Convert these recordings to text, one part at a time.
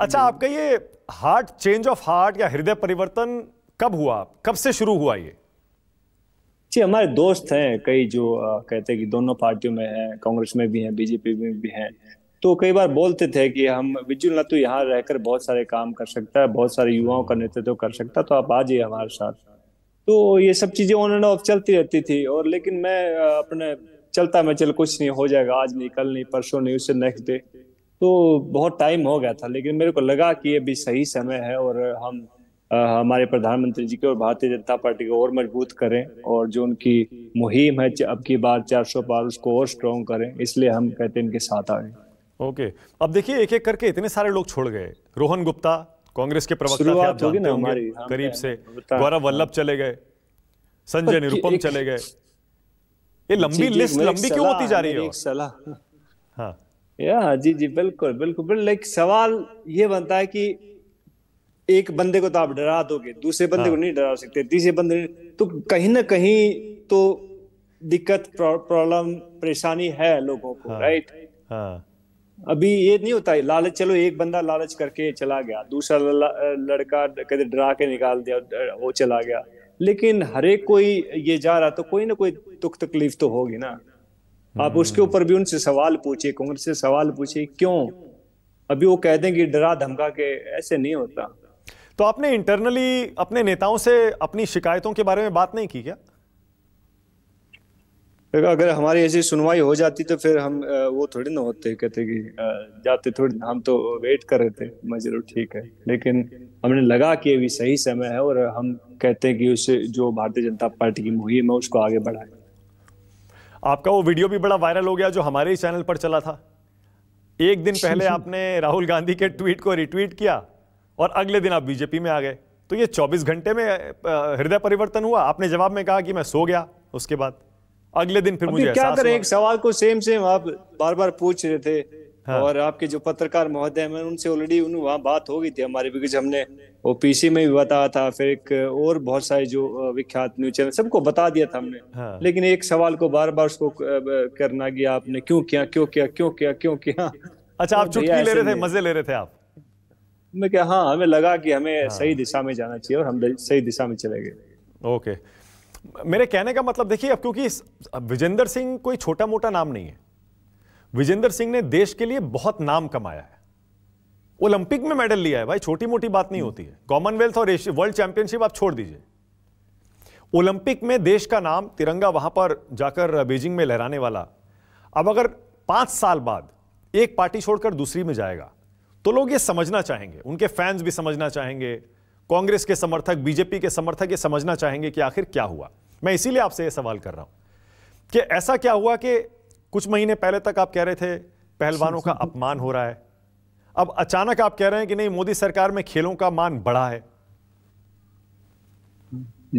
अच्छा हम्म। आपका ये हार्ट चेंज ऑफ हार्ट या हृदय परिवर्तन कब हुआ कब से शुरू हुआ ये जी हमारे दोस्त हैं कई जो आ, कहते हैं कि दोनों पार्टियों में हैं कांग्रेस में भी हैं बीजेपी में भी हैं तो कई बार बोलते थे कि हम विजुल नत्तू तो यहाँ रहकर बहुत सारे काम कर सकता है बहुत सारे युवाओं का नेतृत्व कर सकता तो आप आ जाइए हमारे साथ तो ये सब चीज़ें ऑन एंड ऑफ चलती रहती थी और लेकिन मैं अपने चलता मैं चल कुछ नहीं हो जाएगा आज नहीं कल नहीं परसों नहीं उससे नेक्स्ट डे तो बहुत टाइम हो गया था लेकिन मेरे को लगा कि अभी सही समय है और हम आ, हमारे प्रधानमंत्री जी के और भारतीय जनता पार्टी को और मजबूत करें और जो उनकी मुहिम है अब की बार सौ पार उसको और स्ट्रॉन्ग करें इसलिए हम कहते हैं इनके साथ आए ओके अब देखिए एक एक करके इतने सारे लोग छोड़ गए रोहन गुप्ता कांग्रेस के प्रवक्ता थे ना हमारी करीब से गौरव वल्लभ हाँ। चले गए संजय निरुपम चले गए ये लंबी लिस्ट लंबी क्यों होती जा रही है सलाह हाँ या जी जी बिल्कुल बिल्कुल बिल्कुल लाइक सवाल ये बनता है कि एक बंदे को तो आप डरा दोगे दूसरे बंदे हाँ। को नहीं डरा सकते तीसरे बंदे तो कहीं ना कहीं तो दिक्कत प्रॉब्लम परेशानी है लोगों को हाँ। राइट हाँ। अभी ये नहीं होता है लालच चलो एक बंदा लालच करके चला गया दूसरा लड़का कभी डरा के निकाल दिया वो चला गया लेकिन हरेक कोई ये जा रहा तो कोई ना कोई दुख तकलीफ तो होगी ना आप उसके ऊपर भी उनसे सवाल पूछे कांग्रेस से सवाल पूछे क्यों अभी वो कह दें कि डरा धमका के ऐसे नहीं होता तो आपने इंटरनली अपने नेताओं से अपनी शिकायतों के बारे में बात नहीं की क्या अगर हमारी ऐसी सुनवाई हो जाती तो फिर हम वो थोड़ी ना होते कहते कि जाते थोड़ी हम तो वेट कर रहे थे मैं जरूर ठीक है लेकिन हमने लगा कि अभी सही समय है और हम कहते हैं कि उसे जो भारतीय जनता पार्टी की मुहिम है उसको आगे बढ़ाए आपका वो वीडियो भी बड़ा वायरल हो गया जो हमारे ही चैनल पर चला था एक दिन पहले आपने राहुल गांधी के ट्वीट को रिट्वीट किया और अगले दिन आप बीजेपी में आ गए तो ये 24 घंटे में हृदय परिवर्तन हुआ आपने जवाब में कहा कि मैं सो गया उसके बाद अगले दिन फिर मुझे क्या करें एक सवाल को सेम सेम आप बार बार पूछ रहे थे हाँ। और आपके जो पत्रकार महोदय है उनसे ऑलरेडी उन वहाँ बात हो गई थी हमारी बिकॉज हमने पीसी में भी बताया था फिर एक और बहुत सारे जो विख्यात न्यूज चैनल सबको बता दिया था हमने हाँ। लेकिन एक सवाल को बार बार उसको करना गया आपने क्यों किया क्यों किया क्यों किया क्यों किया अच्छा आप तो चुटकी ले रहे थे मजे ले रहे थे आप मैं क्या हाँ हमें लगा कि हमें हाँ। सही दिशा में जाना चाहिए और हम सही दिशा में चले गए ओके मेरे कहने का मतलब देखिए अब क्योंकि विजेंद्र सिंह कोई छोटा मोटा नाम नहीं है विजेंद्र सिंह ने देश के लिए बहुत नाम कमाया है ओलंपिक में मेडल लिया है भाई छोटी मोटी बात नहीं होती है कॉमनवेल्थ और वर्ल्ड चैंपियनशिप आप छोड़ दीजिए ओलंपिक में देश का नाम तिरंगा वहां पर जाकर बीजिंग में लहराने वाला अब अगर पांच साल बाद एक पार्टी छोड़कर दूसरी में जाएगा तो लोग ये समझना चाहेंगे उनके फैंस भी समझना चाहेंगे कांग्रेस के समर्थक बीजेपी के समर्थक ये समझना चाहेंगे कि आखिर क्या हुआ मैं इसीलिए आपसे ये सवाल कर रहा हूं कि ऐसा क्या हुआ कि कुछ महीने पहले तक आप कह रहे थे पहलवानों का अपमान हो रहा है अब अचानक आप कह रहे हैं कि नहीं मोदी सरकार में खेलों का मान बढ़ा है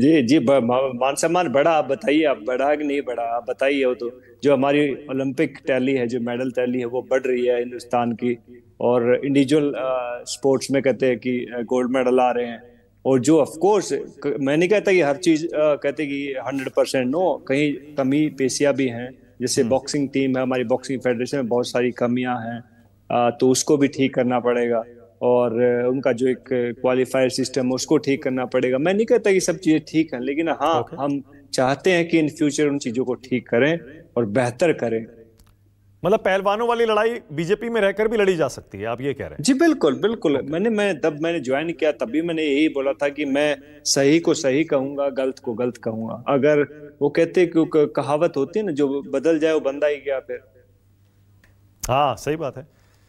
जी जी मान सम्मान बढ़ा आप बताइए आप बढ़ा कि नहीं बढ़ा आप बताइए वो तो जो हमारी ओलंपिक टैली है जो मेडल टैली है वो बढ़ रही है हिंदुस्तान की और इंडिविजुअल स्पोर्ट्स में कहते हैं कि गोल्ड मेडल आ रहे हैं और जो ऑफ कोर्स मैं नहीं कहता कि हर चीज कहते कि हंड्रेड परसेंट नो कहीं कमी पेशियाँ भी हैं जैसे बॉक्सिंग टीम हम्म। है हमारी बॉक्सिंग फेडरेशन में बहुत सारी कमियां हैं तो उसको भी ठीक करना पड़ेगा और उनका जो एक क्वालिफायर सिस्टम है उसको ठीक करना पड़ेगा मैं नहीं कहता कि सब चीज़ें ठीक हैं लेकिन हाँ okay. हम चाहते हैं कि इन फ्यूचर उन चीज़ों को ठीक करें और बेहतर करें मतलब पहलवानों वाली लड़ाई बीजेपी में रहकर भी लड़ी जा सकती है आप ये कह रहे हैं जी बिल्कुल बिल्कुल okay. मैंने मैं तब मैंने ज्वाइन किया तब भी मैंने यही बोला था कि मैं सही को सही कहूंगा गलत को गलत कहूंगा अगर वो कहते हैं कि कहावत होती है ना जो बदल जाए वो बंदा ही गया फिर हाँ सही बात है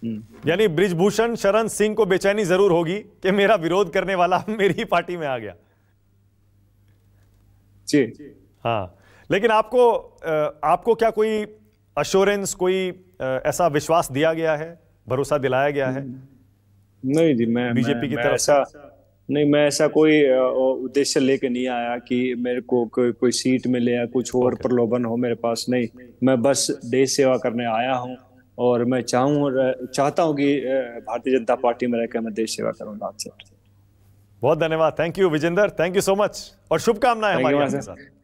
हम्म। यानी ब्रिजभूषण शरण सिंह को बेचैनी जरूर होगी कि मेरा विरोध करने वाला मेरी ही पार्टी में आ गया जी हाँ लेकिन आपको आपको क्या कोई अश्योरेंस कोई ऐसा विश्वास दिया गया है भरोसा दिलाया गया है हम्म। नहीं जी मैं बीजेपी की तरफ ऐसा नहीं मैं ऐसा कोई उद्देश्य लेके नहीं आया कि मेरे को कोई कोई सीट मिले या कुछ और okay. प्रलोभन हो मेरे पास नहीं मैं बस देश सेवा करने आया हूँ और मैं चाहूँ चाहता हूँ कि भारतीय जनता पार्टी में रहकर मैं देश सेवा करूँगा आपसे बहुत धन्यवाद thank you Vijender thank you so much और शुभकामनाएं हमारे साथ